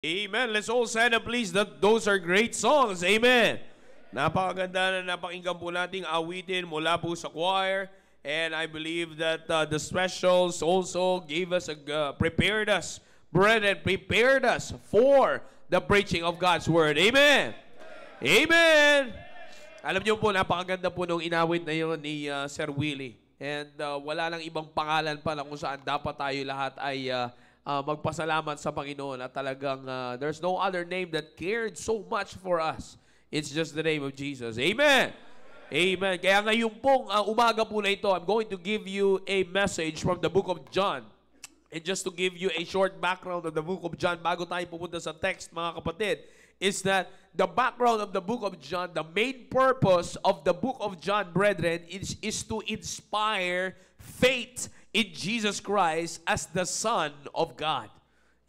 Amen. Let's all stand up, please. That those are great songs. Amen. Napakaganda na napakinggan po nating awitin mula po sa choir. And I believe that uh, the specials also gave us, a, uh, prepared us, brethren, prepared us for the preaching of God's Word. Amen. Amen. Alam niyo po, napakaganda po nung inawit na yun ni uh, Sir Willie. And uh, wala lang ibang pangalan pa lang kung saan dapat tayo lahat ay uh, uh, magpasalamat sa Panginoon at talagang uh, there's no other name that cared so much for us. It's just the name of Jesus. Amen! Amen. Kaya ngayon pong uh, umaga po na ito, I'm going to give you a message from the book of John. And just to give you a short background of the book of John, bago tayo pupunta sa text, mga kapatid, is that the background of the book of John, the main purpose of the book of John, brethren, is, is to inspire faith in Jesus Christ as the Son of God.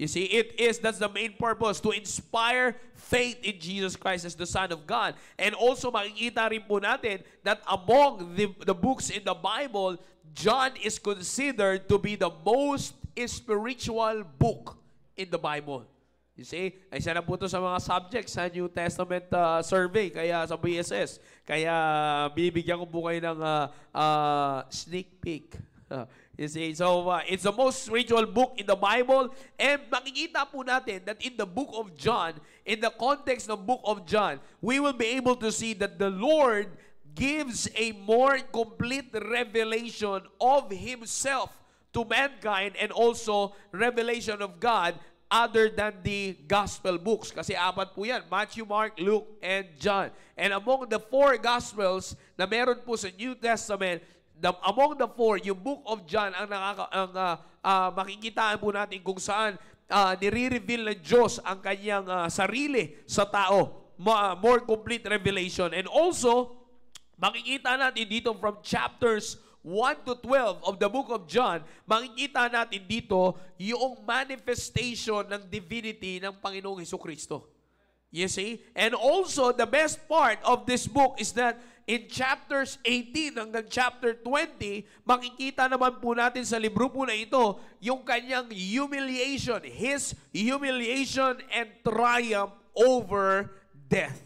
You see, it is, that's the main purpose, to inspire faith in Jesus Christ as the Son of God. And also, makikita rin po natin that among the, the books in the Bible, John is considered to be the most spiritual book in the Bible. You see, ay isa na po ito sa mga subjects sa New Testament uh, survey, kaya sa BSS. Kaya bibigyan ko po kayo ng uh, uh, sneak peek. You see, so uh, it's the most spiritual book in the Bible. And makikita po natin that in the book of John, in the context of book of John, we will be able to see that the Lord gives a more complete revelation of Himself to mankind and also revelation of God other than the gospel books. Kasi apat po yan, Matthew, Mark, Luke, and John. And among the four gospels na meron po sa New Testament, the, among the four, yung book of John ang, nakaka, ang uh, uh, makikitaan po natin kung saan uh, nire-reveal ng Diyos ang kanyang uh, sarili sa tao. Ma, uh, more complete revelation. And also, makikita natin dito from chapters 1 to 12 of the book of John, makikita natin dito yung manifestation ng divinity ng Panginoong Heso Kristo. You see? And also, the best part of this book is that in chapters 18 hanggang chapter 20, makikita naman po natin sa libro po na ito yung kanyang humiliation, his humiliation and triumph over death.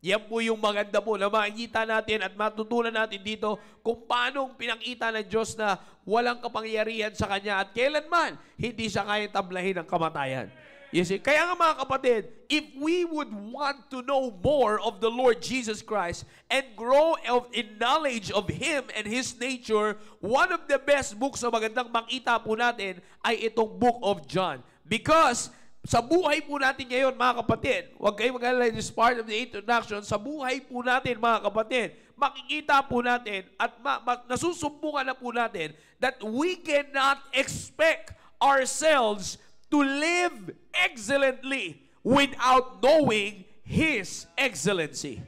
Yan po yung maganda po na makikita natin at matutunan natin dito kung paanong pinakita ng Diyos na walang kapangyarihan sa Kanya at kailanman hindi siya kayang tablahin ng kamatayan. You see? Kaya nga mga kapatid, if we would want to know more of the Lord Jesus Christ and grow in knowledge of Him and His nature, one of the best books na magandang makita po natin ay itong Book of John. Because sa buhay po natin ngayon, mga kapatid, huwag kayong mag-alala, this part of the introduction, sa buhay po natin, mga kapatid, makikita po natin at ma- ma- nasusumpungan na po natin that we cannot expect ourselves to live excellently without knowing His excellency.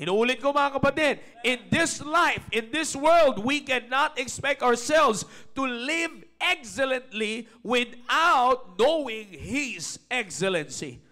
Inuulit ko mga kapatid, in this life, in this world, we cannot expect ourselves to live excellently without knowing His excellency.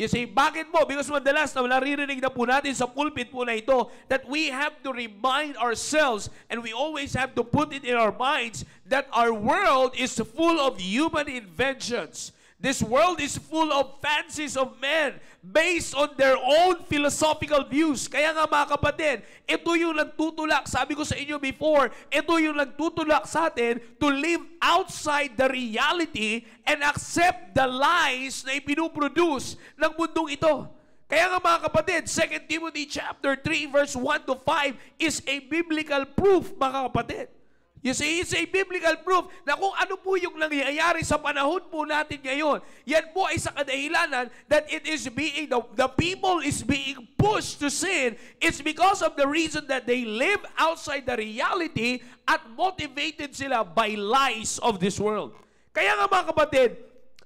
You say, bakit po? Because madalas na naririnig na po natin sa pulpit po na ito that we have to remind ourselves and we always have to put it in our minds that our world is full of human inventions This world is full of fancies of men based on their own philosophical views. Kaya nga mga kapatid, ito yung nagtutulak. Sabi ko sa inyo before, ito yung nagtutulak sa atin to live outside the reality and accept the lies na ipinuproduce ng mundong ito. Kaya nga mga kapatid, 2 Timothy chapter 3 verse 1 to 5 is a biblical proof mga kapatid. You see, it's a biblical proof na kung ano po yung nangyayari sa panahon po natin ngayon, yan po ay sa kadahilanan that it is being, the, the people is being pushed to sin. It's because of the reason that they live outside the reality at motivated sila by lies of this world. Kaya nga mga kapatid,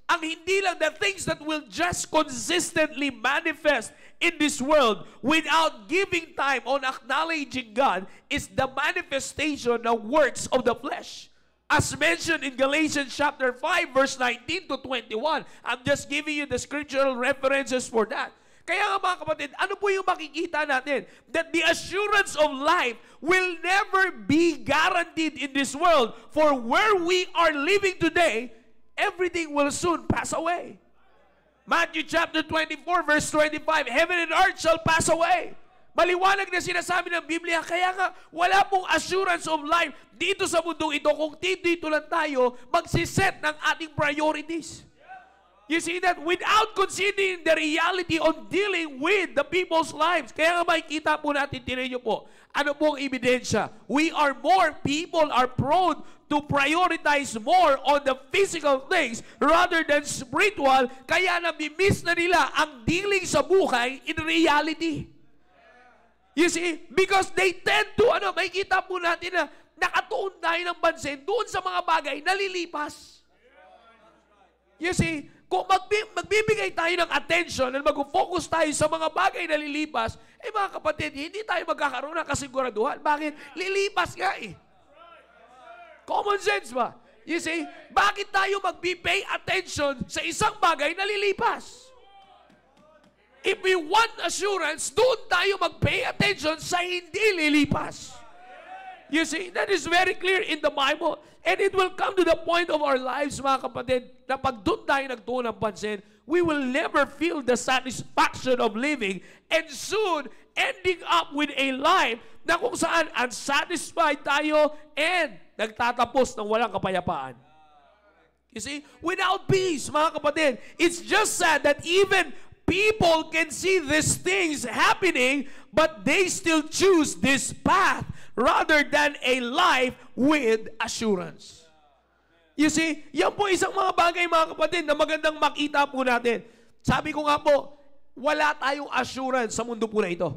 ang hindi lang the things that will just consistently manifest in this world without giving time on acknowledging God is the manifestation of works of the flesh. As mentioned in Galatians chapter 5 verse 19 to 21. I'm just giving you the scriptural references for that. Kaya nga mga kapatid, ano po yung makikita natin? That the assurance of life will never be guaranteed in this world. For where we are living today, everything will soon pass away. Matthew chapter 24 verse 25, Heaven and earth shall pass away. Maliwanag na sinasabi ng Biblia, kaya nga wala pong assurance of life dito sa mundong ito kung dito lang tayo magsiset ng ating priorities. You see that without considering the reality on dealing with the people's lives. Kaya nga makikita po natin, tinan nyo po, ano pong ebidensya? We are more, people are prone to prioritize more on the physical things rather than spiritual, kaya nabimiss na nila ang dealing sa buhay in reality. You see? Because they tend to, ano, may kita po natin na nakatuon tayo ng bansin doon sa mga bagay na lilipas. You see? Kung magbi- magbibigay tayo ng attention at mag-focus tayo sa mga bagay na lilipas, eh mga kapatid, hindi tayo magkakaroon ng kasiguraduhan. Bakit? Lilipas nga eh. Common sense ba? You see, bakit tayo magbibay attention sa isang bagay na lilipas? If we want assurance, doon tayo mag-pay attention sa hindi lilipas. You see, that is very clear in the Bible. And it will come to the point of our lives, mga kapatid, na pag doon tayo nagtuon ng pansin, we will never feel the satisfaction of living and soon ending up with a life na kung saan unsatisfied tayo and nagtatapos ng walang kapayapaan. You see, without peace, mga kapatid, it's just sad that even people can see these things happening but they still choose this path rather than a life with assurance. You see, yan po isang mga bagay mga kapatid na magandang makita po natin. Sabi ko nga po, wala tayong assurance sa mundo po na ito.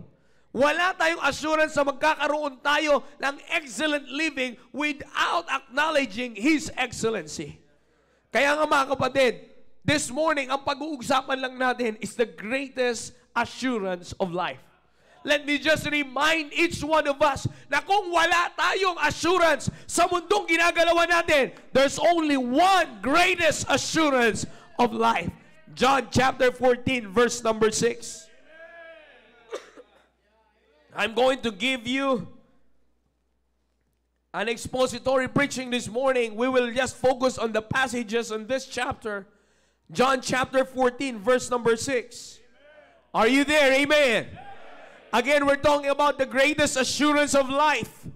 Wala tayong assurance sa magkakaroon tayo ng excellent living without acknowledging His excellency. Kaya nga mga kapatid, this morning, ang pag-uusapan lang natin is the greatest assurance of life let me just remind each one of us na kung wala tayong assurance sa mundong ginagalawan natin, there's only one greatest assurance of life. John chapter 14 verse number 6. I'm going to give you an expository preaching this morning. We will just focus on the passages in this chapter. John chapter 14 verse number 6. Are you there? Amen. Again, we're talking about the greatest assurance of life.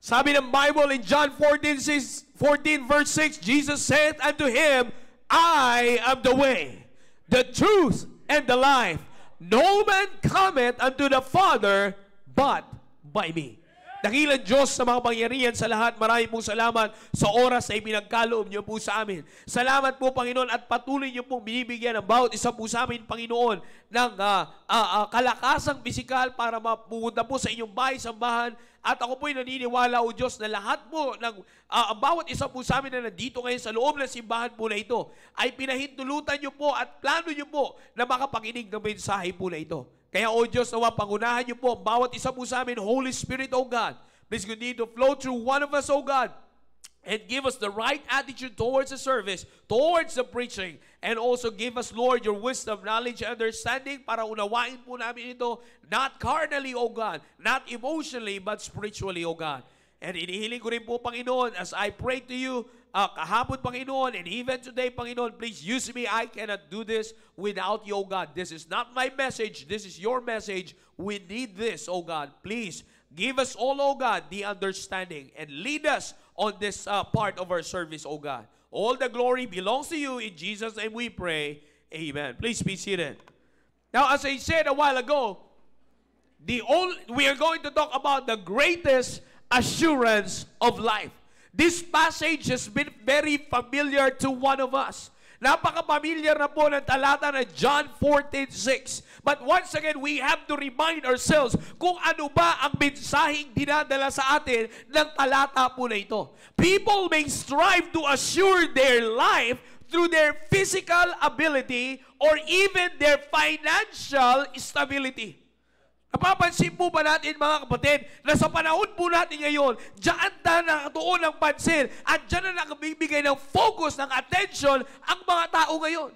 Sabi ng Bible in John 14, 6, 14 verse 6, Jesus said unto him, I am the way, the truth, and the life. No man cometh unto the Father but by me. Dakilan Diyos sa mga pangyarihan sa lahat. Maraming pong salamat sa oras na ibinagkaloob niyo po sa amin. Salamat po, Panginoon, at patuloy niyo pong binibigyan ng bawat isa po sa amin, Panginoon, ng uh, uh, uh, kalakasang pisikal para mapupunta po sa inyong bahay, sambahan, at ako po'y naniniwala, O Diyos, na lahat po, ng, uh, ang bawat isa po sa amin na nandito ngayon sa loob ng simbahan po na ito, ay pinahintulutan niyo po at plano niyo po na makapakinig ng mensahe po na ito. Kaya, O Diyos, nawa, pangunahan niyo po ang bawat isa po sa amin, Holy Spirit, O God. Please continue to flow through one of us, O God, and give us the right attitude towards the service, towards the preaching, and also give us, Lord, your wisdom, knowledge, and understanding para unawain po namin ito, not carnally, O God, not emotionally, but spiritually, O God. And inihiling ko rin po, Panginoon, as I pray to you, uh, kahapon, Panginoon, and even today, Panginoon, please use me. I cannot do this without you, God. This is not my message. This is your message. We need this, oh God. Please give us all, oh God, the understanding and lead us on this uh, part of our service, oh God. All the glory belongs to you. In Jesus' name we pray. Amen. Please be seated. Now, as I said a while ago, the only, we are going to talk about the greatest assurance of life. This passage has been very familiar to one of us. Napaka-familiar na po ng talata na John 14.6. But once again, we have to remind ourselves kung ano ba ang mensaheng dinadala sa atin ng talata po na ito. People may strive to assure their life through their physical ability or even their financial stability. Napapansin po ba natin mga kapatid na sa panahon po natin ngayon, dyan na nakatuon ang pansin at dyan na nakabibigay ng focus, ng attention ang mga tao ngayon.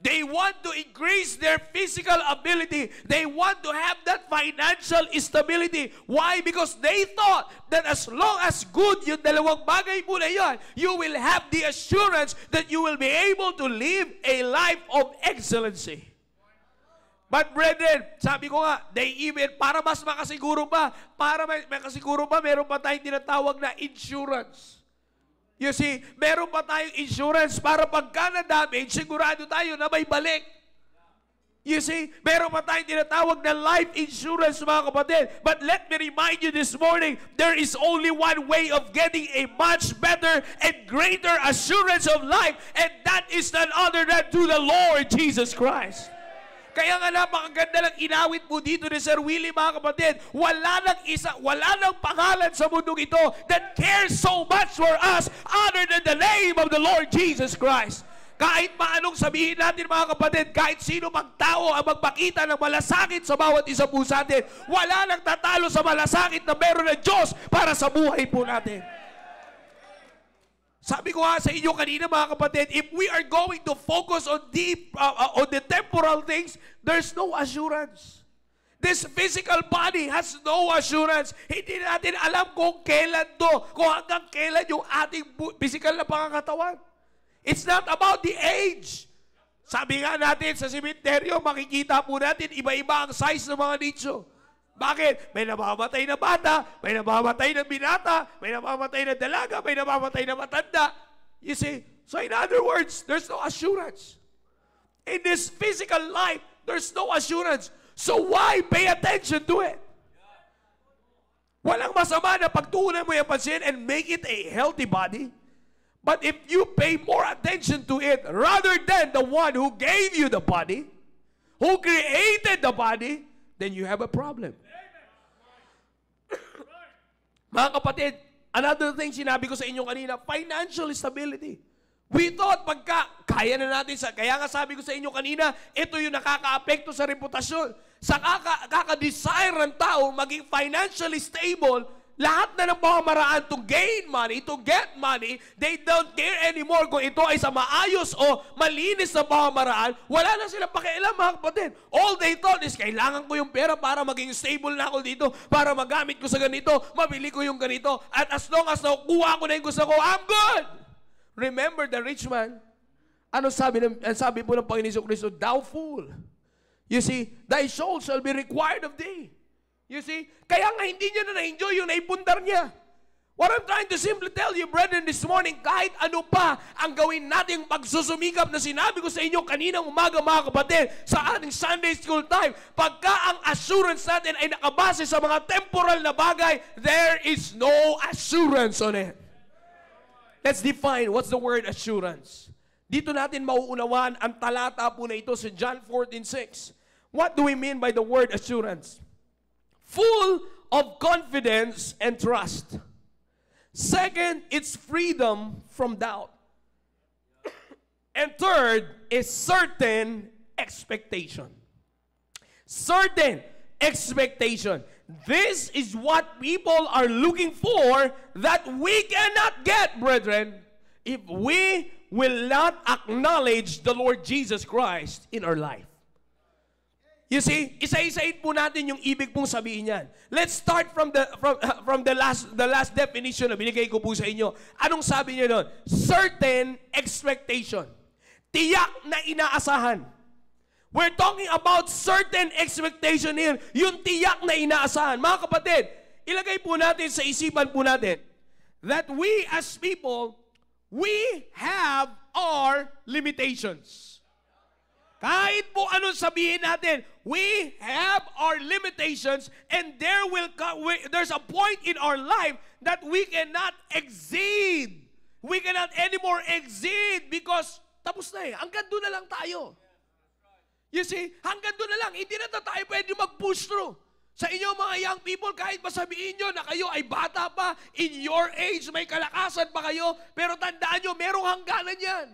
They want to increase their physical ability. They want to have that financial stability. Why? Because they thought that as long as good yung dalawang bagay po na yan, you will have the assurance that you will be able to live a life of excellency. But brethren, sabi ko nga, they even, para mas makasiguro pa, para may, makasiguro pa, meron pa tayong tinatawag na insurance. You see, meron pa tayong insurance para pagka na damage, sigurado tayo na may balik. You see, meron pa tayong tinatawag na life insurance mga kapatid. But let me remind you this morning, there is only one way of getting a much better and greater assurance of life, and that is none other than through the Lord Jesus Christ. Kaya nga napakaganda lang inawit mo dito ni Sir Willie, mga kapatid. Wala nang isa, wala nang pangalan sa mundong ito that cares so much for us other than the name of the Lord Jesus Christ. Kahit maanong sabihin natin mga kapatid, kahit sino magtao ang magpakita ng malasakit sa bawat isa po sa atin, wala nang tatalo sa malasakit na meron ng Diyos para sa buhay po natin. Sabi ko nga sa inyo kanina mga kapatid, if we are going to focus on deep uh, uh, on the temporal things, there's no assurance. This physical body has no assurance. Hindi natin alam kung kailan to, kung hanggang kailan yung ating physical na pangangatawan. It's not about the age. Sabi nga natin sa simenteryo, makikita po natin, iba-iba ang size ng mga nicho. Bakit? May namamatay na bata, may namamatay na binata, may namamatay na dalaga, may namamatay na matanda. You see? So in other words, there's no assurance. In this physical life, there's no assurance. So why pay attention to it? Walang masama na pagtuunan mo yung pansin and make it a healthy body. But if you pay more attention to it rather than the one who gave you the body, who created the body, then you have a problem. Mga kapatid, another thing sinabi ko sa inyo kanina, financial stability. We thought pagka kaya na natin sa kaya nga sabi ko sa inyo kanina, ito yung nakakaapekto sa reputasyon. Sa kaka, kaka-desire ng tao maging financially stable, lahat na ng maraan to gain money, to get money, they don't care anymore kung ito ay sa maayos o malinis na pamamaraan. Wala na silang pakialam, mga kapatid. All they thought is, kailangan ko yung pera para maging stable na ako dito, para magamit ko sa ganito, mabili ko yung ganito, at as long as nakukuha ko na yung gusto ko, I'm good! Remember the rich man? Ano sabi, ng, sabi po ng Panginoon Kristo? Thou fool! You see, thy soul shall be required of thee. You see? Kaya nga hindi niya na na-enjoy yung naipundar niya. What I'm trying to simply tell you, brethren, this morning, kahit ano pa ang gawin nating pagsusumikap na sinabi ko sa inyo kaninang umaga, mga kapatid, sa ating Sunday school time, pagka ang assurance natin ay nakabase sa mga temporal na bagay, there is no assurance on it. Let's define what's the word assurance. Dito natin mauunawan ang talata po na ito sa John 14.6. What do we mean by the word assurance? full of confidence and trust. Second, it's freedom from doubt. And third is certain expectation. Certain expectation. This is what people are looking for that we cannot get, brethren, if we will not acknowledge the Lord Jesus Christ in our life. You see, isa-isahin po natin yung ibig pong sabihin niyan. Let's start from the from, from the last the last definition na binigay ko po sa inyo. Anong sabi niya doon? Certain expectation. Tiyak na inaasahan. We're talking about certain expectation here. Yung tiyak na inaasahan. Mga kapatid, ilagay po natin sa isipan po natin that we as people, we have our limitations. Kahit po anong sabihin natin, we have our limitations and there will come, there's a point in our life that we cannot exceed. We cannot anymore exceed because tapos na eh. Hanggang doon na lang tayo. You see, hanggang doon na lang. Hindi na tayo pwede mag-push through. Sa inyo mga young people, kahit masabihin nyo na kayo ay bata pa, in your age, may kalakasan pa kayo, pero tandaan nyo, merong hangganan yan.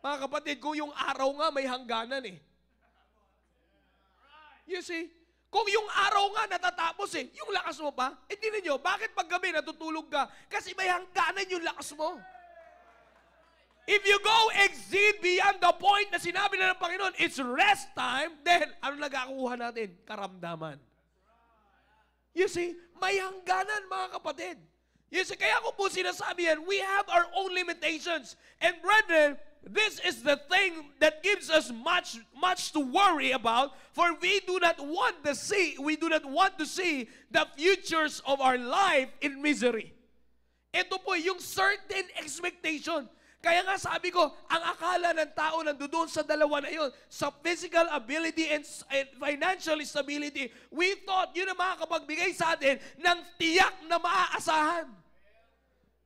Mga kapatid, kung yung araw nga may hangganan eh. You see? Kung yung araw nga natatapos eh, yung lakas mo pa, eh tinan nyo, bakit pag gabi natutulog ka? Kasi may hangganan yung lakas mo. If you go exceed beyond the point na sinabi na ng Panginoon, it's rest time, then ano nagkakuha natin? Karamdaman. You see, may hangganan mga kapatid. Yes, kaya ko po sinasabi yan, we have our own limitations. And brethren, this is the thing that gives us much much to worry about for we do not want to see we do not want to see the futures of our life in misery ito po yung certain expectation kaya nga sabi ko, ang akala ng tao nandoon sa dalawa na yon, sa physical ability and, and financial stability, we thought yun ang makakapagbigay sa atin ng tiyak na maaasahan.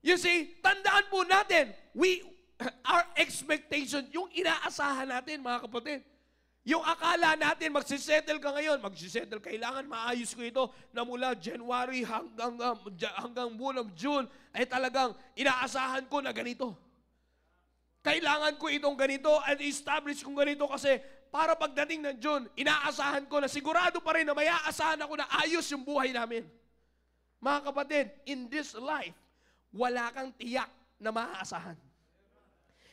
You see, tandaan po natin, we, our expectation, yung inaasahan natin, mga kapatid, yung akala natin, magsisettle ka ngayon, magsisettle, kailangan maayos ko ito na mula January hanggang, um, hanggang buwan ng June, ay talagang inaasahan ko na ganito. Kailangan ko itong ganito at establish kong ganito kasi para pagdating ng June, inaasahan ko na sigurado pa rin na may aasahan ako na ayos yung buhay namin. Mga kapatid, in this life, wala kang tiyak na maaasahan.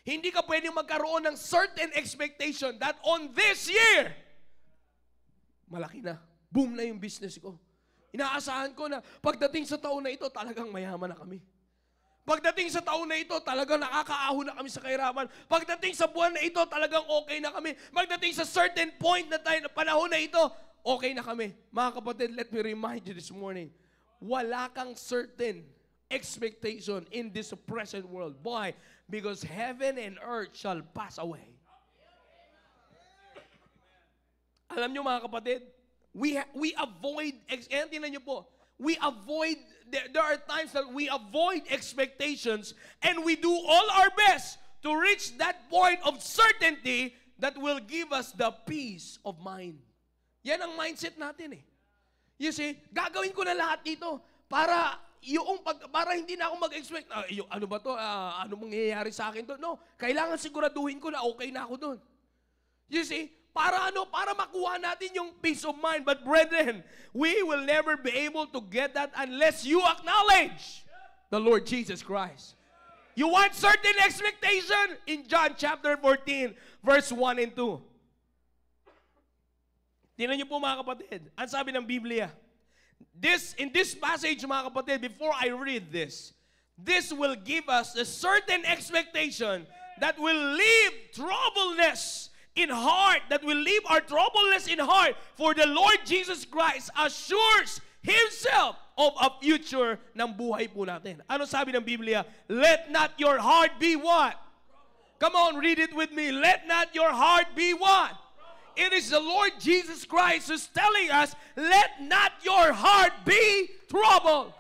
Hindi ka pwedeng magkaroon ng certain expectation that on this year, malaki na, boom na yung business ko. Inaasahan ko na pagdating sa taon na ito, talagang mayaman na kami. Pagdating sa taon na ito, talagang nakakaahon na kami sa kahirapan. Pagdating sa buwan na ito, talagang okay na kami. Magdating sa certain point na tayo, na panahon na ito, okay na kami. Mga kapatid, let me remind you this morning, wala kang certain expectation in this present world. Why? Because heaven and earth shall pass away. Alam nyo mga kapatid, we, we avoid, eh, tingnan nyo po, we avoid, there, are times that we avoid expectations and we do all our best to reach that point of certainty that will give us the peace of mind. Yan ang mindset natin eh. You see, gagawin ko na lahat dito para yung pag, para hindi na ako mag-expect, uh, ah, yung, ano ba to, uh, ano mangyayari sa akin to? No, kailangan siguraduhin ko na okay na ako doon. You see, para ano? Para makuha natin yung peace of mind. But brethren, we will never be able to get that unless you acknowledge the Lord Jesus Christ. You want certain expectation in John chapter 14, verse 1 and 2. Tinan niyo po mga kapatid, ang sabi ng Biblia, this, in this passage mga kapatid, before I read this, this will give us a certain expectation that will leave troubleness in heart, that we leave our troubleless in heart, for the Lord Jesus Christ assures Himself of a future ng buhay po natin. Ano sabi ng Biblia? Let not your heart be what? Come on, read it with me. Let not your heart be what? It is the Lord Jesus Christ who's telling us, let not your heart be troubled.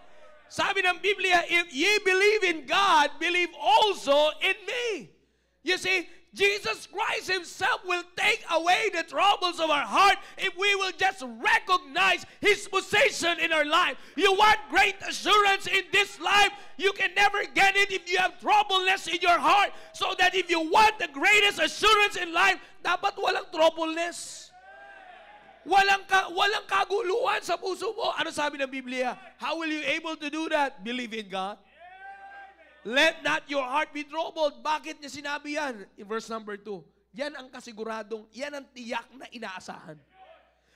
Sabi ng Biblia, if ye believe in God, believe also in me. You see, Jesus Christ Himself will take away the troubles of our heart if we will just recognize His position in our life. You want great assurance in this life? You can never get it if you have troubleness in your heart. So that if you want the greatest assurance in life, dapat walang troubleness. Walang, ka, walang kaguluhan sa puso mo. Ano sabi ng Biblia? How will you able to do that? Believe in God. Let not your heart be troubled. Bakit niya sinabi yan? In verse number 2. Yan ang kasiguradong, yan ang tiyak na inaasahan.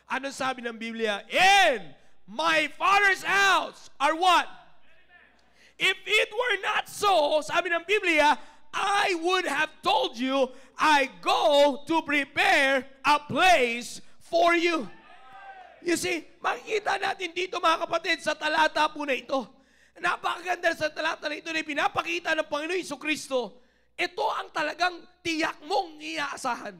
Ano sabi ng Biblia? In my Father's house are what? If it were not so, sabi ng Biblia, I would have told you, I go to prepare a place for you. You see, makikita natin dito mga kapatid sa talata po na ito Napakaganda sa talatala ito na pinapakita ng Panginoon Iso Kristo. Ito ang talagang tiyak mong iaasahan.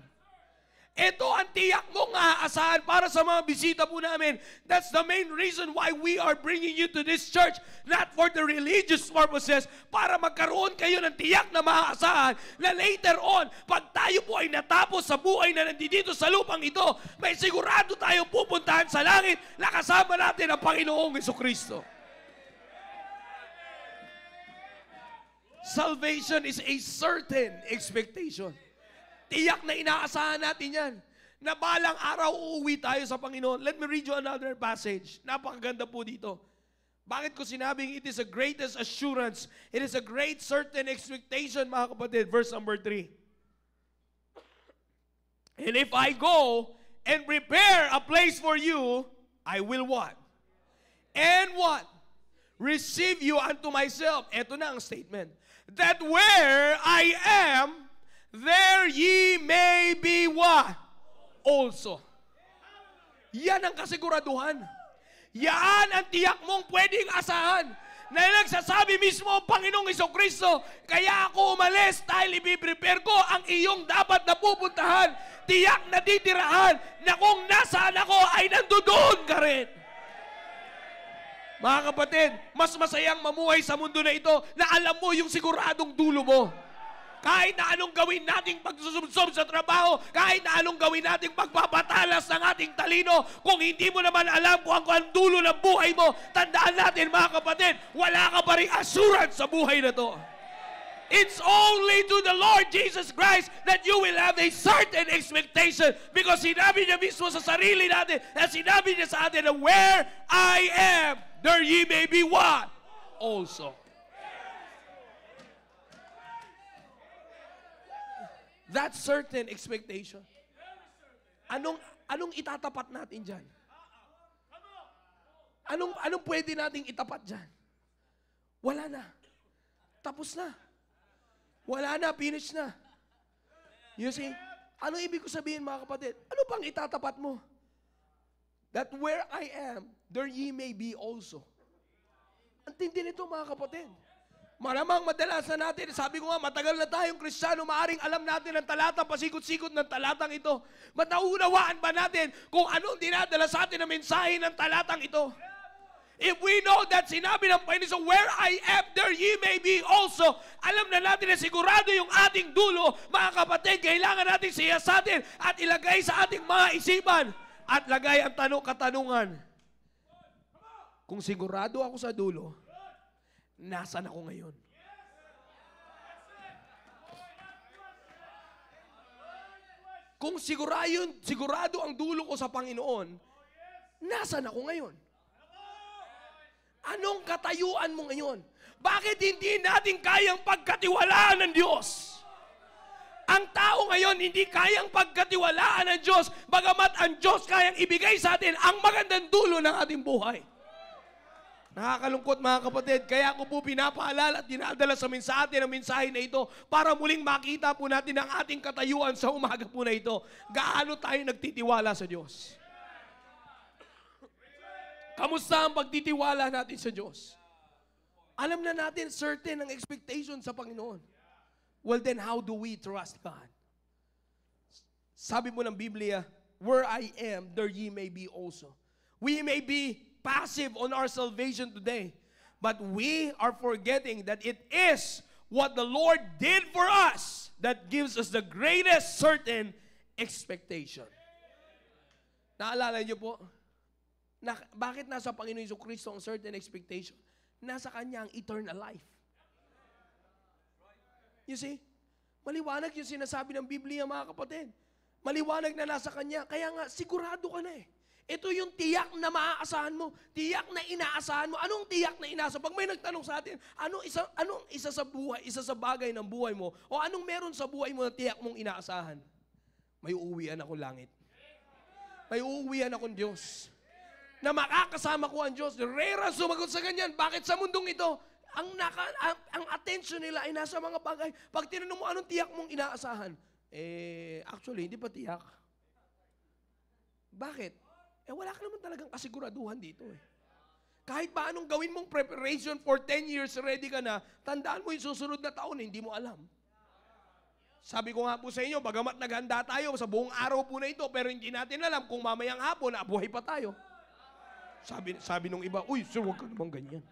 Ito ang tiyak mong aasahan para sa mga bisita po namin. That's the main reason why we are bringing you to this church. Not for the religious purposes, para magkaroon kayo ng tiyak na maaasahan na later on, pag tayo po ay natapos sa buhay na nandito sa lupang ito, may sigurado tayo pupuntahan sa langit na kasama natin ang Panginoong Kristo. Salvation is a certain expectation. Tiyak na inaasahan natin yan. Na balang araw uuwi tayo sa Panginoon. Let me read you another passage. Napakaganda po dito. Bakit ko sinabing it is a greatest assurance? It is a great certain expectation, mga kapatid. Verse number 3. And if I go and prepare a place for you, I will what? And what? Receive you unto myself. Ito na ang statement that where I am, there ye may be what? Also. Yan ang kasiguraduhan. Yan ang tiyak mong pwedeng asahan na nagsasabi mismo ang Panginoong Iso Kristo, kaya ako umalis dahil ibiprepare ko ang iyong dapat na pupuntahan, tiyak na titirahan, na kung nasaan ako ay nandoon ka rin. Mga kapatid, mas masayang mamuhay sa mundo na ito na alam mo yung siguradong dulo mo. Kahit na anong gawin nating pagsusumsom sa trabaho, kahit na anong gawin nating pagpapatalas ng ating talino, kung hindi mo naman alam kung ang, ang dulo ng buhay mo, tandaan natin mga kapatid, wala ka pa rin assurance sa buhay na to. It's only to the Lord Jesus Christ that you will have a certain expectation because sinabi niya mismo sa sarili natin na sinabi niya sa atin na where I am, there ye may be what? Also. That certain expectation. Anong, anong itatapat natin dyan? Anong, anong pwede nating itapat dyan? Wala na. Tapos na. Wala na, finish na. You see? Ano ibig ko sabihin mga kapatid? Ano pang itatapat mo? that where I am, there ye may be also. Ang tindi nito mga kapatid. Maramang madalasan natin, sabi ko nga, matagal na tayong kristyano, maaring alam natin ang talatang pasikot-sikot ng talatang ito. Mataunawaan ba natin kung anong dinadala sa atin na mensahe ng talatang ito? If we know that sinabi ng Panginoon, where I am, there ye may be also. Alam na natin na sigurado yung ating dulo, mga kapatid, kailangan natin siya sa atin at ilagay sa ating mga isipan at lagay ang tanong katanungan. Kung sigurado ako sa dulo, nasan ako ngayon? Kung sigurado, sigurado ang dulo ko sa Panginoon, nasan ako ngayon? Anong katayuan mo ngayon? Bakit hindi natin kayang pagkatiwalaan ng Diyos? Ang tao ngayon hindi kayang pagkatiwalaan ng Diyos, bagamat ang Diyos kayang ibigay sa atin ang magandang dulo ng ating buhay. Nakakalungkot mga kapatid, kaya ako po pinapaalala at dinadala sa min sa atin ang mensahe na ito para muling makita po natin ang ating katayuan sa umaga po na ito. Gaano tayo nagtitiwala sa Diyos? Kamusta ang pagtitiwala natin sa Diyos? Alam na natin certain ang expectation sa Panginoon. Well then, how do we trust God? Sabi mo ng Biblia, where I am, there ye may be also. We may be passive on our salvation today, but we are forgetting that it is what the Lord did for us that gives us the greatest certain expectation. Naalala niyo po, na, bakit nasa Panginoon Kristo ang certain expectation? Nasa Kanya ang eternal life. You see? Maliwanag yung sinasabi ng Biblia, mga kapatid. Maliwanag na nasa Kanya. Kaya nga, sigurado ka na eh. Ito yung tiyak na maaasahan mo, tiyak na inaasahan mo. Anong tiyak na inaasahan? Pag may nagtanong sa atin, anong isa, anong isa sa buhay, isa sa bagay ng buhay mo, o anong meron sa buhay mo na tiyak mong inaasahan? May uuwian ako langit. May uuwian akong Diyos. Na makakasama ko ang Diyos. Rera sumagot sa ganyan. Bakit sa mundong ito, ang, naka, ang, ang attention nila ay nasa mga bagay. Pag tinanong mo, anong tiyak mong inaasahan? Eh, actually, hindi pa tiyak. Bakit? Eh, wala ka naman talagang kasiguraduhan dito eh. Kahit pa anong gawin mong preparation for 10 years, ready ka na, tandaan mo yung susunod na taon, hindi mo alam. Sabi ko nga po sa inyo, bagamat naghanda tayo sa buong araw po na ito, pero hindi natin alam kung mamayang hapon, abuhay pa tayo. Sabi, sabi nung iba, uy, sir, huwag ka naman ganyan.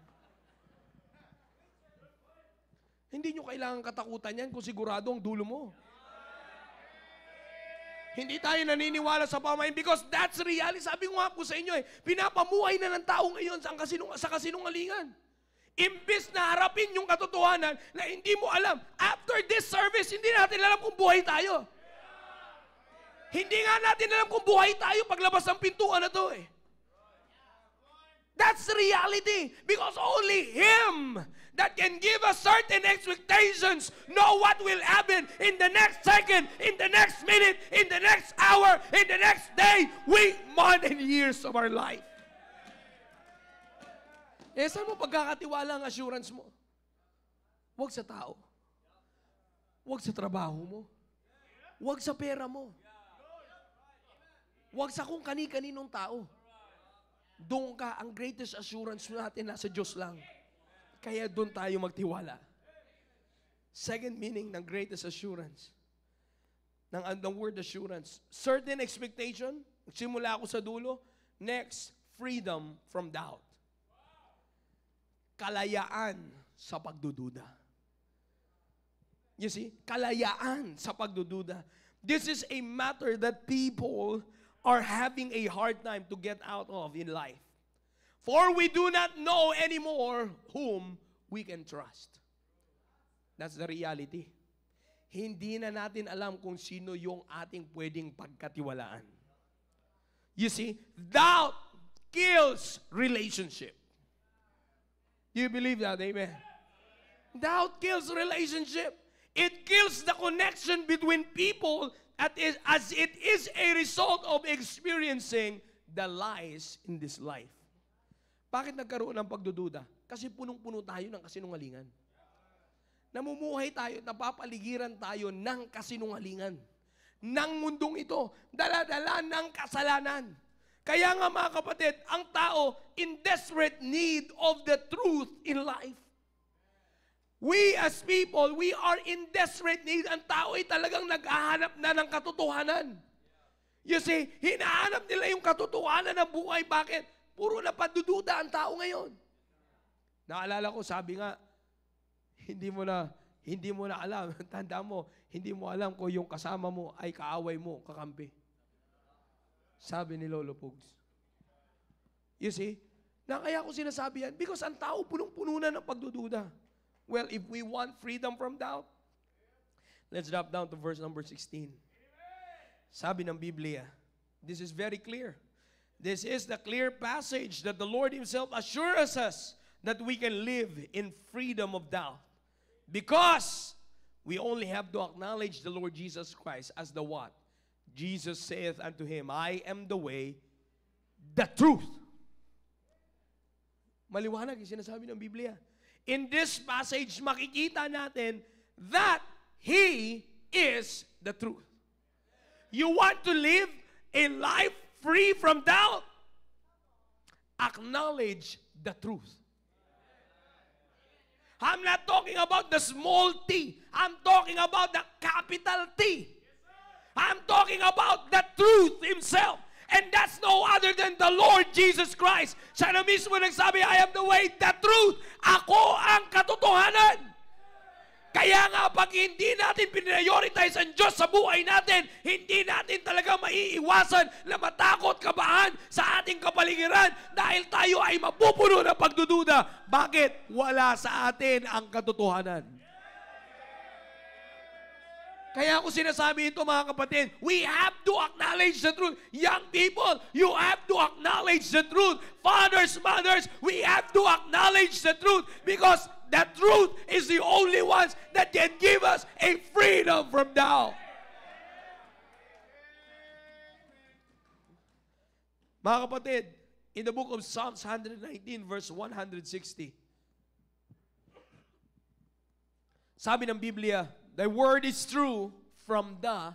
Hindi nyo kailangan katakutan yan kung sigurado ang dulo mo. Hindi tayo naniniwala sa pamain because that's reality. Sabi ko nga po sa inyo eh, pinapamuhay na ng tao ngayon sa, kasinung sa kasinungalingan. Imbis na harapin yung katotohanan na hindi mo alam. After this service, hindi natin alam kung buhay tayo. Hindi nga natin alam kung buhay tayo paglabas ng pintuan na to eh. That's reality because only Him that can give us certain expectations, know what will happen in the next second, in the next minute, in the next hour, in the next day, week, month, and years of our life. Eh, saan mo pagkakatiwala ang assurance mo? Huwag sa tao. Huwag sa trabaho mo. Huwag sa pera mo. Huwag sa kung kani-kaninong tao. Doon ka, ang greatest assurance natin nasa Diyos lang. Kaya doon tayo magtiwala. Second meaning ng greatest assurance. Ng, ng word assurance. Certain expectation. Simula ako sa dulo. Next, freedom from doubt. Kalayaan sa pagdududa. You see? Kalayaan sa pagdududa. This is a matter that people are having a hard time to get out of in life. For we do not know anymore whom we can trust. That's the reality. Hindi na natin alam kung sino yung ating pwedeng pagkatiwalaan. You see, doubt kills relationship. You believe that, amen? Doubt kills relationship. It kills the connection between people is, as it is a result of experiencing the lies in this life. Bakit nagkaroon ng pagdududa? Kasi punong-puno tayo ng kasinungalingan. Namumuhay tayo, napapaligiran tayo ng kasinungalingan. Ng mundong ito, daladala ng kasalanan. Kaya nga mga kapatid, ang tao in desperate need of the truth in life. We as people, we are in desperate need. Ang tao ay talagang naghahanap na ng katotohanan. You see, hinahanap nila yung katotohanan ng buhay. Bakit? Puro na pandududa ang tao ngayon. Naalala ko, sabi nga, hindi mo na, hindi mo na alam. Tanda mo, hindi mo alam kung yung kasama mo ay kaaway mo, kakampi. Sabi ni Lolo Pugs. You see? Na kaya ko sinasabi yan because ang tao punong-puno na ng pagdududa. Well, if we want freedom from doubt, let's drop down to verse number 16. Sabi ng Biblia, this is very clear. This is the clear passage that the Lord Himself assures us that we can live in freedom of doubt because we only have to acknowledge the Lord Jesus Christ as the what? Jesus saith unto him, I am the way, the truth. Maliwanag yung sinasabi ng Biblia. In this passage, makikita natin that He is the truth. You want to live a life free from doubt. Acknowledge the truth. I'm not talking about the small t. I'm talking about the capital T. I'm talking about the truth himself. And that's no other than the Lord Jesus Christ. Siya na mismo nagsabi, I am the way, the truth. Ako ang katotohanan. Kaya nga, pag hindi natin piniprioritize ang Diyos sa buhay natin, hindi natin talaga maiiwasan na matakot kabahan sa ating kapaligiran dahil tayo ay mapupuno ng pagdududa. Bakit? Wala sa atin ang katotohanan. Kaya ako sinasabi ito mga kapatid, we have to acknowledge the truth. Young people, you have to acknowledge the truth. Fathers, mothers, we have to acknowledge the truth because the truth is only ones that can give us a freedom from doubt. Mga kapatid, in the book of Psalms 119 verse 160, sabi ng Biblia, Thy word is true from the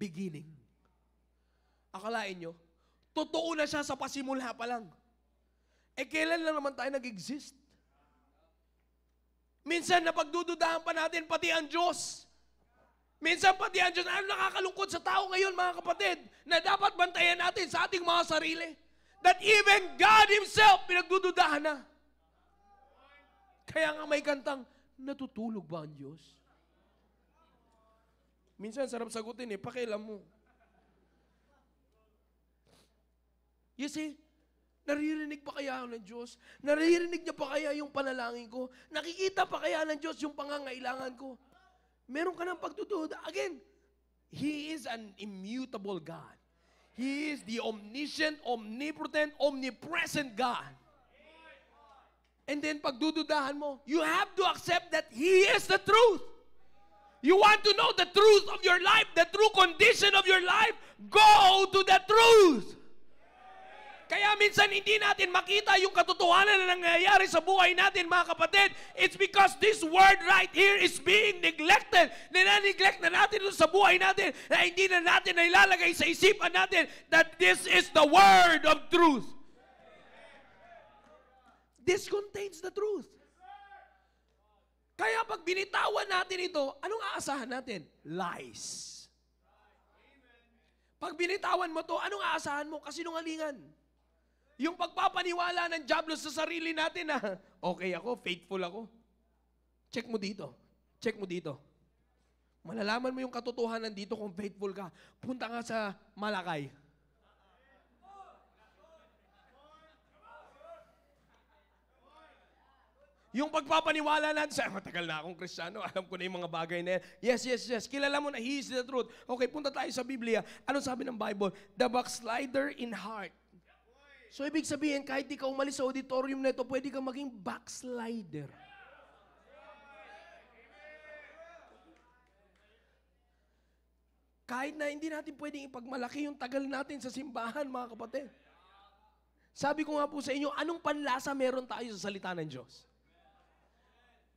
beginning. Akalain nyo, totoo na siya sa pasimula pa lang. Eh, kailan lang naman tayo nag-exist? Minsan napagdududahan pa natin pati ang Diyos. Minsan pati ang Diyos. Ano nakakalungkot sa tao ngayon mga kapatid na dapat bantayan natin sa ating mga sarili? That even God Himself pinagdududahan na. Kaya nga may kantang, natutulog ba ang Diyos? Minsan sarap sagutin eh, pakialam mo. You see, Naririnig pa kaya ng Diyos? Naririnig niya pa kaya yung panalangin ko? Nakikita pa kaya ng Diyos yung pangangailangan ko? Meron ka ng pagtutuod. Again, He is an immutable God. He is the omniscient, omnipotent, omnipresent God. And then pagdududahan mo, you have to accept that He is the truth. You want to know the truth of your life, the true condition of your life, go to the truth. Kaya minsan hindi natin makita yung katotohanan na nangyayari sa buhay natin, mga kapatid. It's because this word right here is being neglected. Ninaneglect na natin sa buhay natin na hindi na natin nailalagay sa isipan natin that this is the word of truth. This contains the truth. Kaya pag binitawan natin ito, anong aasahan natin? Lies. Pag binitawan mo to, anong aasahan mo? Kasinungalingan. Yung pagpapaniwala ng Diablo sa sarili natin na, okay ako, faithful ako. Check mo dito. Check mo dito. Malalaman mo yung katotohanan dito kung faithful ka. Punta nga sa Malakay. Yung pagpapaniwala natin sa, matagal na akong kristyano, alam ko na yung mga bagay na yan. Yes, yes, yes. Kilala mo na He is the truth. Okay, punta tayo sa Biblia. Ano sabi ng Bible? The backslider in heart So ibig sabihin, kahit di ka umalis sa auditorium na ito, pwede kang maging backslider. Kahit na hindi natin pwedeng ipagmalaki yung tagal natin sa simbahan, mga kapatid. Sabi ko nga po sa inyo, anong panlasa meron tayo sa salita ng Diyos?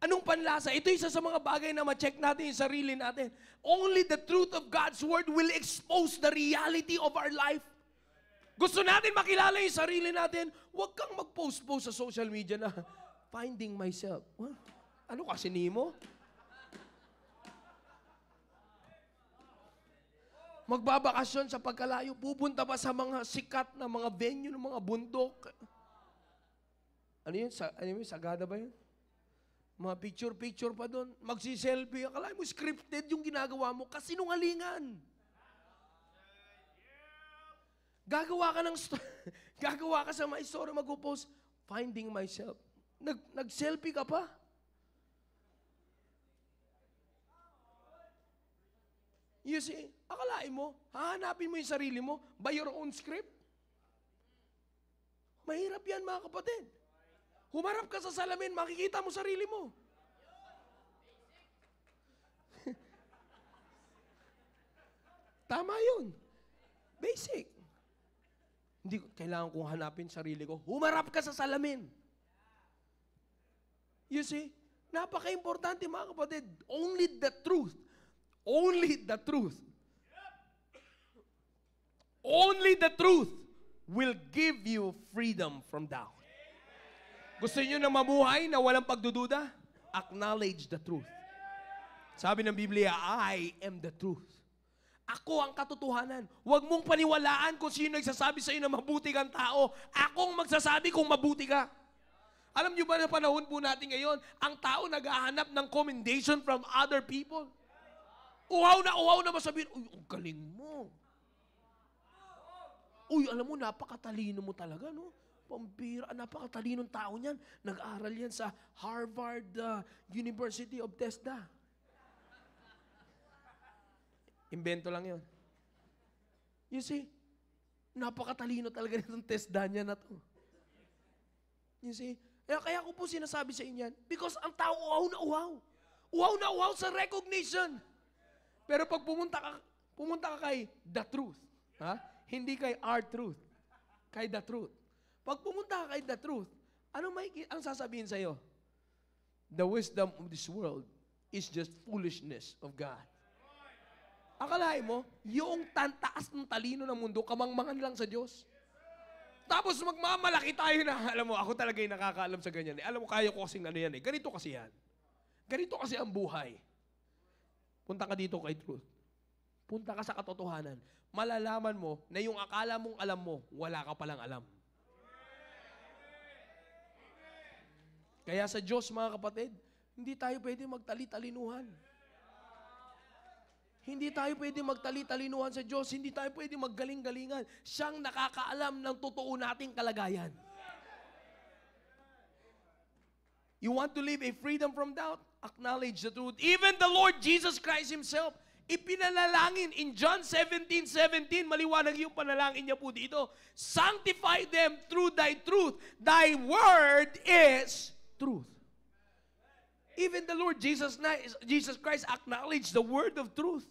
Anong panlasa? Ito isa sa mga bagay na ma-check natin yung sarili natin. Only the truth of God's Word will expose the reality of our life. Gusto natin makilala yung sarili natin. Huwag kang mag-post-post sa social media na finding myself. Huh? Ano kasi ni mo? Magbabakasyon sa pagkalayo, pupunta ba sa mga sikat na mga venue ng mga bundok? Ano yun? Sa, ano yun? Sagada ba yun? Mga picture-picture pa doon. Magsiselfie. Akala mo scripted yung ginagawa mo. Kasinungalingan. Gagawa ka ng story, gagawa ka sa my story, mag-post, finding myself. Nag, nag-selfie ka pa? You see, akalain mo, hahanapin mo yung sarili mo by your own script. Mahirap yan mga kapatid. Humarap ka sa salamin, makikita mo sarili mo. Tama yun. Basic. Hindi, kailangan kong hanapin sarili ko. Humarap ka sa salamin. You see? Napaka-importante mga kapatid. Only the truth. Only the truth. Only the truth will give you freedom from doubt. Gusto niyo na mabuhay na walang pagdududa? Acknowledge the truth. Sabi ng Biblia, I am the truth. Ako ang katotohanan. Huwag mong paniwalaan kung sino nagsasabi sa iyo na mabuti kang tao. Akong magsasabi kung mabuti ka. Alam niyo ba na panahon po natin ngayon, ang tao naghahanap ng commendation from other people. Uhaw na uhaw na masabihin, Uy, ang galing mo. Uy, alam mo, napakatalino mo talaga, no? Pambira, napakatalinong tao niyan. Nag-aral yan sa Harvard uh, University of Tesla. Imbento lang yon. You see, napakatalino talaga nitong test Danya na to. You see, kaya, eh, kaya ko po sinasabi sa inyan, because ang tao uhaw na uhaw. Uhaw na uhaw sa recognition. Pero pag pumunta ka, pumunta ka kay the truth, ha? hindi kay our truth, kay the truth. Pag pumunta ka kay the truth, ano may, ang sasabihin sa'yo? The wisdom of this world is just foolishness of God. Akalain mo, yung tantaas ng talino ng mundo, kamangmangan lang sa Diyos. Tapos magmamalaki tayo na, alam mo, ako talaga yung nakakaalam sa ganyan. Eh. Alam mo, kaya ko kasing ano yan eh. Ganito kasi yan. Ganito kasi ang buhay. Punta ka dito kay truth. Punta ka sa katotohanan. Malalaman mo na yung akala mong alam mo, wala ka palang alam. Kaya sa Diyos, mga kapatid, hindi tayo pwede magtali-talinuhan. Hindi tayo pwede magtali-talinuhan sa Diyos. Hindi tayo pwede maggaling-galingan. Siyang nakakaalam ng totoo nating kalagayan. You want to live a freedom from doubt? Acknowledge the truth. Even the Lord Jesus Christ Himself, ipinalalangin in John 17, 17, maliwanag yung panalangin niya po dito, Sanctify them through Thy truth. Thy word is truth. Even the Lord Jesus, Jesus Christ acknowledged the word of truth.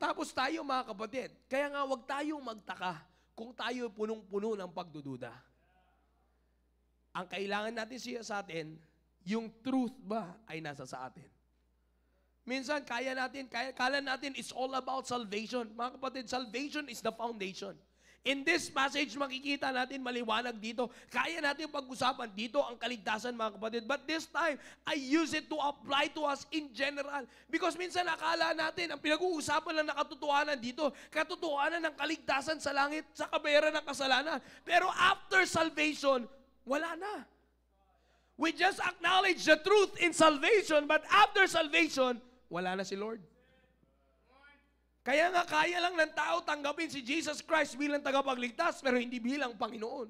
Tapos tayo mga kapatid, kaya nga wag tayong magtaka kung tayo punong-puno ng pagdududa. Ang kailangan natin siya sa atin, yung truth ba ay nasa sa atin? Minsan, kaya natin, kaya, kala natin, it's all about salvation. Mga kapatid, salvation is the foundation. In this passage, makikita natin maliwanag dito. Kaya natin pag-usapan dito ang kaligtasan mga kapatid. But this time, I use it to apply to us in general. Because minsan akala natin, ang pinag-uusapan lang na katotohanan dito, katotohanan ng kaligtasan sa langit, sa kabera ng kasalanan. Pero after salvation, wala na. We just acknowledge the truth in salvation, but after salvation, wala na si Lord. Kaya nga kaya lang ng tao tanggapin si Jesus Christ bilang tagapagligtas pero hindi bilang Panginoon.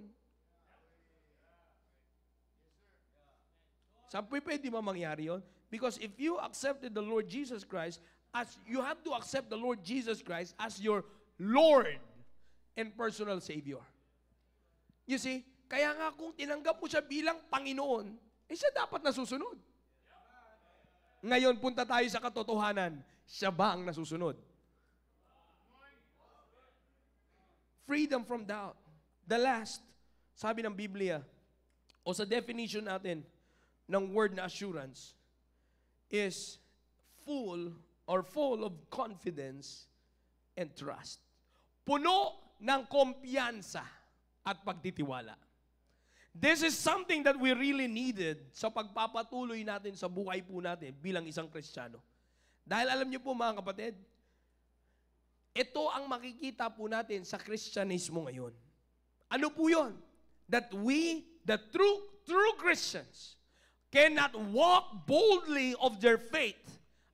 Sa pwede ba mangyari yon? Because if you accepted the Lord Jesus Christ as you have to accept the Lord Jesus Christ as your Lord and personal Savior. You see, kaya nga kung tinanggap mo siya bilang Panginoon, eh siya dapat nasusunod. Ngayon, punta tayo sa katotohanan. Siya ba ang nasusunod? Freedom from doubt. The last, sabi ng Biblia, o sa definition natin ng word na assurance, is full or full of confidence and trust. Puno ng kumpiyansa at pagtitiwala. This is something that we really needed sa pagpapatuloy natin sa buhay po natin bilang isang Kristiyano. Dahil alam niyo po mga kapatid, ito ang makikita po natin sa Kristyanismo ngayon. Ano po yun? That we, the true, true Christians, cannot walk boldly of their faith.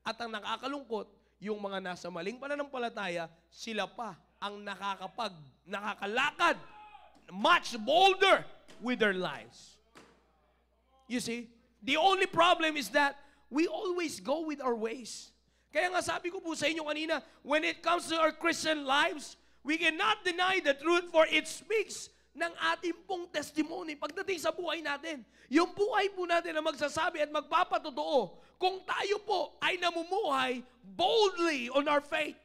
At ang nakakalungkot, yung mga nasa maling pananampalataya, sila pa ang nakakapag, nakakalakad much bolder with their lives. You see, the only problem is that we always go with our ways. Kaya nga sabi ko po sa inyo kanina, when it comes to our Christian lives, we cannot deny the truth for it speaks ng ating pong testimony pagdating sa buhay natin. Yung buhay po natin na magsasabi at magpapatotoo kung tayo po ay namumuhay boldly on our faith.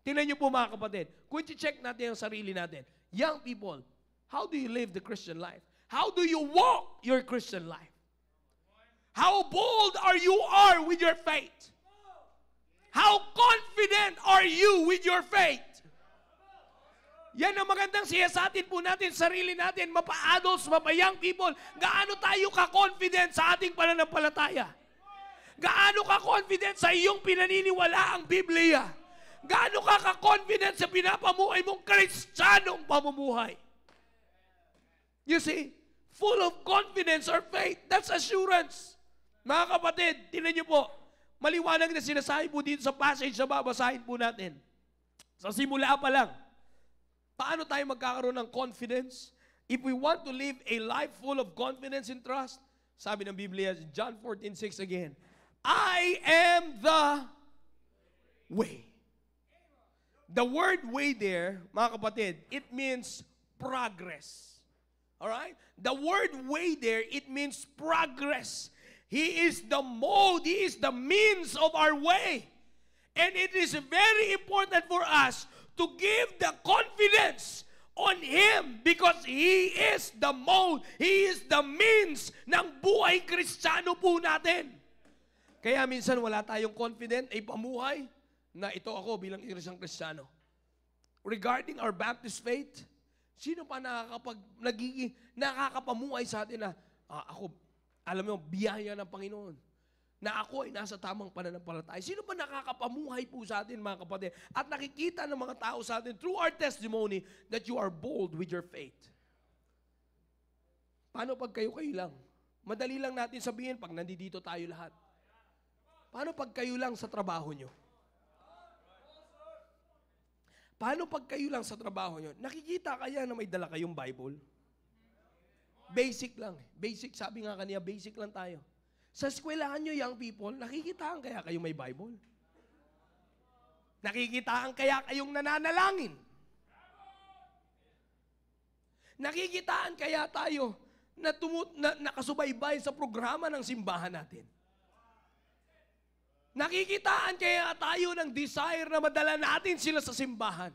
Tingnan niyo po mga kapatid, kung check natin ang sarili natin, young people, how do you live the Christian life? How do you walk your Christian life? How bold are you are with your faith? How confident are you with your faith? Yan ang magandang siya sa atin po natin, sarili natin, mapa-adults, mapa-young people, gaano tayo ka-confident sa ating pananampalataya? Gaano ka-confident sa iyong pinaniniwala ang Biblia? Gaano ka ka-confident sa pinapamuhay mong kristyanong pamumuhay? You see, full of confidence or faith, that's assurance. Mga kapatid, tinan niyo po, Maliwanag na sinasabi po dito sa passage na babasahin po natin. Sa simula pa lang, paano tayo magkakaroon ng confidence? If we want to live a life full of confidence and trust, sabi ng Biblia, John 14:6 again, I am the way. The word way there, mga kapatid, it means progress. All right? The word way there, it means progress. He is the mode, He is the means of our way. And it is very important for us to give the confidence on Him because He is the mode, He is the means ng buhay kristyano po natin. Kaya minsan wala tayong confident, ay pamuhay na ito ako bilang isang kristyano. Regarding our Baptist faith, sino pa nakakapag, nagiging, nakakapamuhay sa atin na ah, ako alam mo, biyaya ng Panginoon na ako ay nasa tamang pananampalataya. Sino ba nakakapamuhay po sa atin, mga kapatid? At nakikita ng mga tao sa atin through our testimony that you are bold with your faith. Paano pag kayo-kayo lang? Madali lang natin sabihin pag nandito tayo lahat. Paano pag kayo lang sa trabaho nyo? Paano pag kayo lang sa trabaho nyo? Nakikita kaya na may dala kayong Bible? Basic lang. Eh. Basic, sabi nga kaniya, basic lang tayo. Sa eskwelahan nyo, young people, nakikitaan kaya kayo may Bible? Nakikitaan kaya kayong nananalangin? Nakikitaan kaya tayo na, tumut, na nakasubaybay sa programa ng simbahan natin? Nakikitaan kaya tayo ng desire na madala natin sila sa simbahan?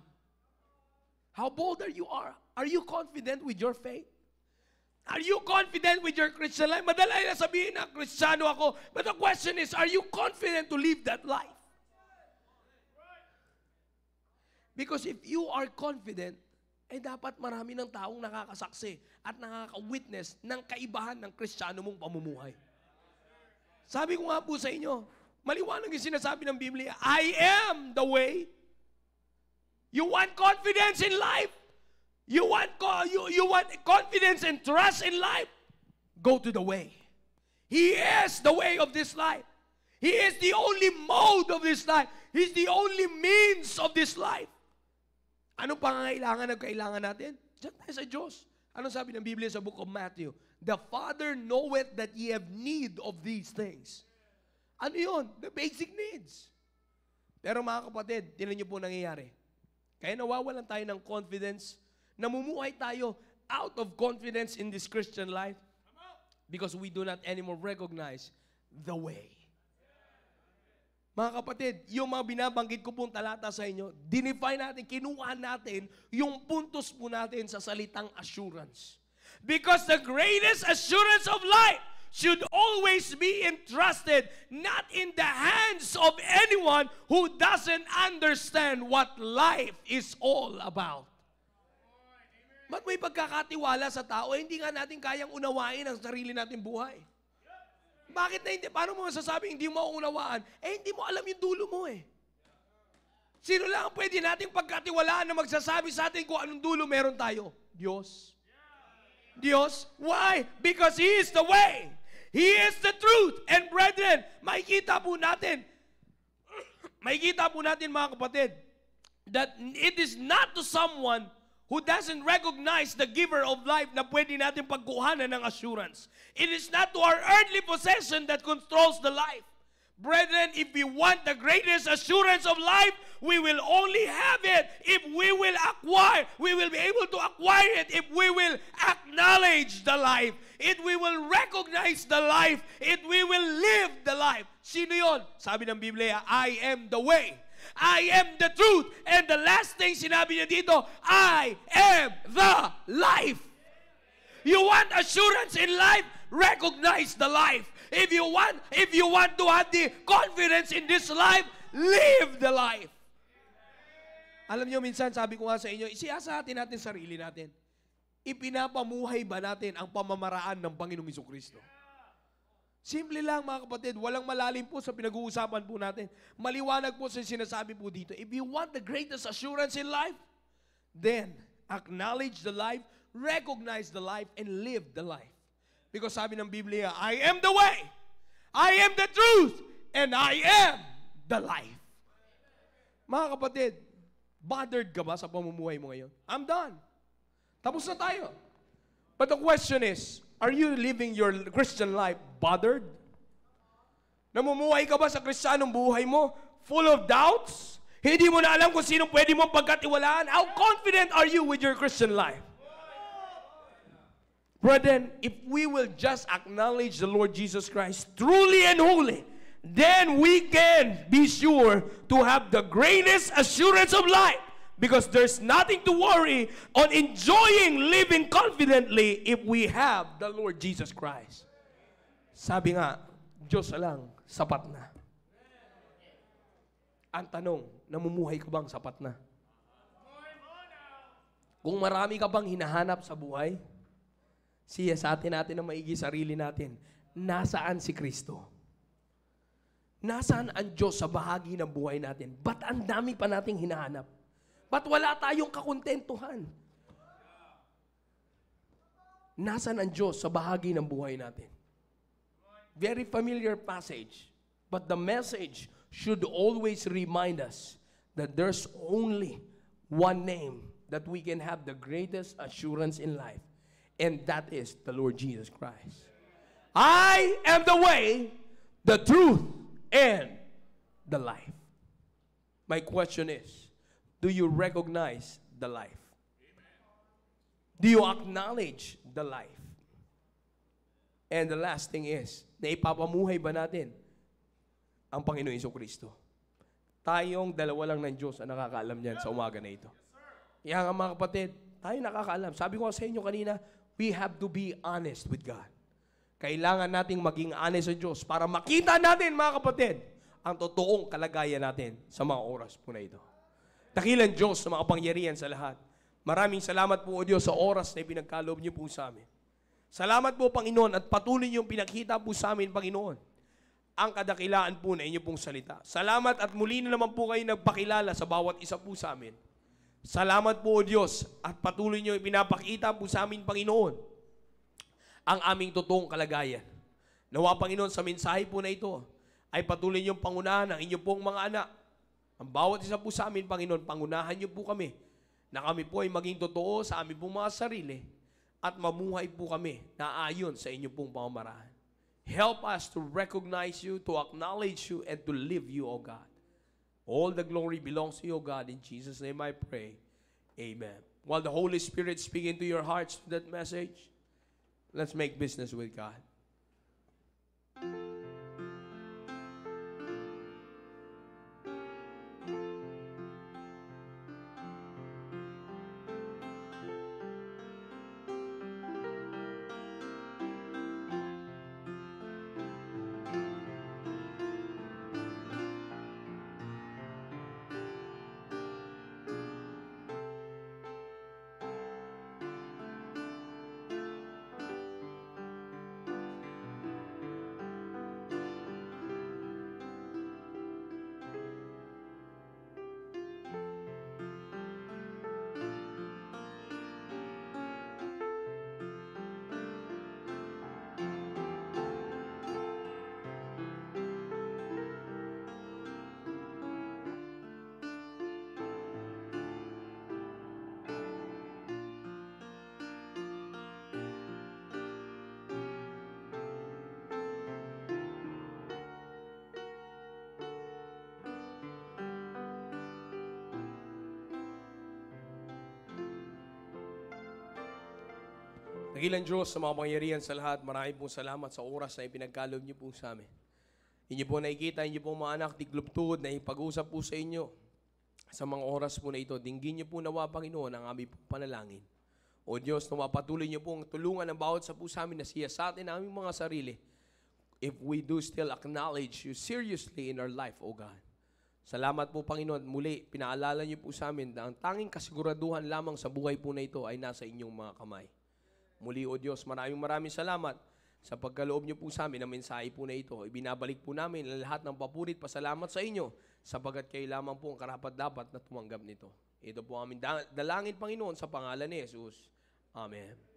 How bold are you are? Are you confident with your faith? Are you confident with your Christian life? Madalay na sabihin na, Kristiyano ako. But the question is, are you confident to live that life? Because if you are confident, ay eh, dapat marami ng taong nakakasaksi at nakaka-witness ng kaibahan ng Kristiyano mong pamumuhay. Sabi ko nga po sa inyo, maliwanag yung sinasabi ng Biblia, I am the way. You want confidence in life? You want, you, you want confidence and trust in life? Go to the way. He is the way of this life. He is the only mode of this life. He's the only means of this life. Anong pangangailangan ang kailangan natin? Diyan tayo sa Diyos. Anong sabi ng Biblia sa book of Matthew? The Father knoweth that ye have need of these things. Ano yun? The basic needs. Pero mga kapatid, tinan niyo po nangyayari. Kaya nawawalan tayo ng confidence Namumuhay tayo out of confidence in this Christian life because we do not anymore recognize the way. Mga kapatid, yung mga binabanggit ko pong talata sa inyo, dinefine natin, kinuha natin yung puntos po natin sa salitang assurance. Because the greatest assurance of life should always be entrusted not in the hands of anyone who doesn't understand what life is all about. Ba't may pagkakatiwala sa tao, eh, hindi nga natin kayang unawain ang sarili natin buhay? Bakit na hindi? Paano mo masasabing hindi mo maunawaan? Eh, hindi mo alam yung dulo mo eh. Sino lang ang pwede nating pagkatiwalaan na magsasabi sa atin kung anong dulo meron tayo? Diyos. Diyos. Why? Because He is the way. He is the truth. And brethren, makikita po natin, makikita po natin mga kapatid, that it is not to someone who doesn't recognize the giver of life na pwede natin pagkuhanan ng assurance. It is not to our earthly possession that controls the life. Brethren, if we want the greatest assurance of life, we will only have it if we will acquire, we will be able to acquire it if we will acknowledge the life, if we will recognize the life, if we will live the life. Sino yun? Sabi ng Biblia, I am the way, I am the truth. And the last thing sinabi niya dito, I am the life. You want assurance in life? Recognize the life. If you want, if you want to have the confidence in this life, live the life. Alam niyo, minsan sabi ko nga sa inyo, isiasahatin natin sarili natin. Ipinapamuhay ba natin ang pamamaraan ng Panginoong Iso Kristo? Simple lang mga kapatid, walang malalim po sa pinag-uusapan po natin. Maliwanag po sa sinasabi po dito. If you want the greatest assurance in life, then acknowledge the life, recognize the life, and live the life. Because sabi ng Biblia, I am the way, I am the truth, and I am the life. Mga kapatid, bothered ka ba sa pamumuhay mo ngayon? I'm done. Tapos na tayo. But the question is, Are you living your Christian life bothered? Namumuhay ka ba sa Kristiyanong buhay mo? Full of doubts? Hindi mo na alam kung sino pwede mong pagkatiwalaan? How confident are you with your Christian life? Brethren, if we will just acknowledge the Lord Jesus Christ truly and wholly, then we can be sure to have the greatest assurance of life. Because there's nothing to worry on enjoying living confidently if we have the Lord Jesus Christ. Sabi nga, Diyos lang, sapat na. Ang tanong, namumuhay ka bang sapat na? Kung marami ka bang hinahanap sa buhay, siya sa atin natin na maigi sarili natin, nasaan si Kristo? Nasaan ang Diyos sa bahagi ng buhay natin? Ba't ang dami pa nating hinahanap? Ba't wala tayong kakontentuhan? Nasaan ang Diyos sa bahagi ng buhay natin? Very familiar passage. But the message should always remind us that there's only one name that we can have the greatest assurance in life, and that is the Lord Jesus Christ. I am the way, the truth, and the life. My question is do you recognize the life? Do you acknowledge the life? And the last thing is, naipapamuhay ba natin ang Panginoon Iso Kristo? Tayong dalawa lang ng Diyos ang nakakaalam niyan sa umaga na ito. Kaya nga mga kapatid, tayo nakakaalam. Sabi ko sa inyo kanina, we have to be honest with God. Kailangan nating maging honest sa Diyos para makita natin, mga kapatid, ang totoong kalagayan natin sa mga oras po na ito. Dakilan Diyos na makapangyarihan sa lahat. Maraming salamat po o Diyos sa oras na ipinagkaloob niyo po sa amin. Salamat po Panginoon at patuloy niyong pinakita po sa amin Panginoon ang kadakilaan po na inyo pong salita. Salamat at muli na naman po kayo nagpakilala sa bawat isa po sa amin. Salamat po o Diyos at patuloy niyo ipinapakita po sa amin Panginoon ang aming totoong kalagayan. Nawa Panginoon sa mensahe po na ito ay patuloy niyong pangunahan ang inyong pong mga anak ang bawat isa po sa amin, Panginoon, pangunahan niyo po kami na kami po ay maging totoo sa aming pong mga sarili at mamuhay po kami na ayon sa inyong pong pamamaraan. Help us to recognize you, to acknowledge you, and to live you, O God. All the glory belongs to you, O God. In Jesus' name I pray. Amen. While the Holy Spirit speaking to your hearts that message, let's make business with God. Nagilan Diyos sa mga pangyarihan sa lahat, maraming pong salamat sa oras na ipinagkalob niyo po sa amin. Inyo po nakikita, inyo po mga anak, tigluptod na ipag-usap po sa inyo sa mga oras po na ito. Dinggin niyo po nawa, Panginoon, ang aming panalangin. O Diyos, nawapatuloy niyo po ang tulungan ng bawat sa po sa amin na siya sa atin aming mga sarili. If we do still acknowledge you seriously in our life, O God. Salamat po, Panginoon. Muli, pinaalala niyo po sa amin na ang tanging kasiguraduhan lamang sa buhay po na ito ay nasa inyong mga kamay. Muli, O Diyos, maraming maraming salamat sa pagkaloob niyo po sa amin ng mensahe po na ito. Ibinabalik po namin ang lahat ng papurit, pasalamat sa inyo, sapagat kayo lamang po ang karapat-dapat na tumanggap nito. Ito po aming dalangin, Panginoon, sa pangalan ni Jesus. Amen.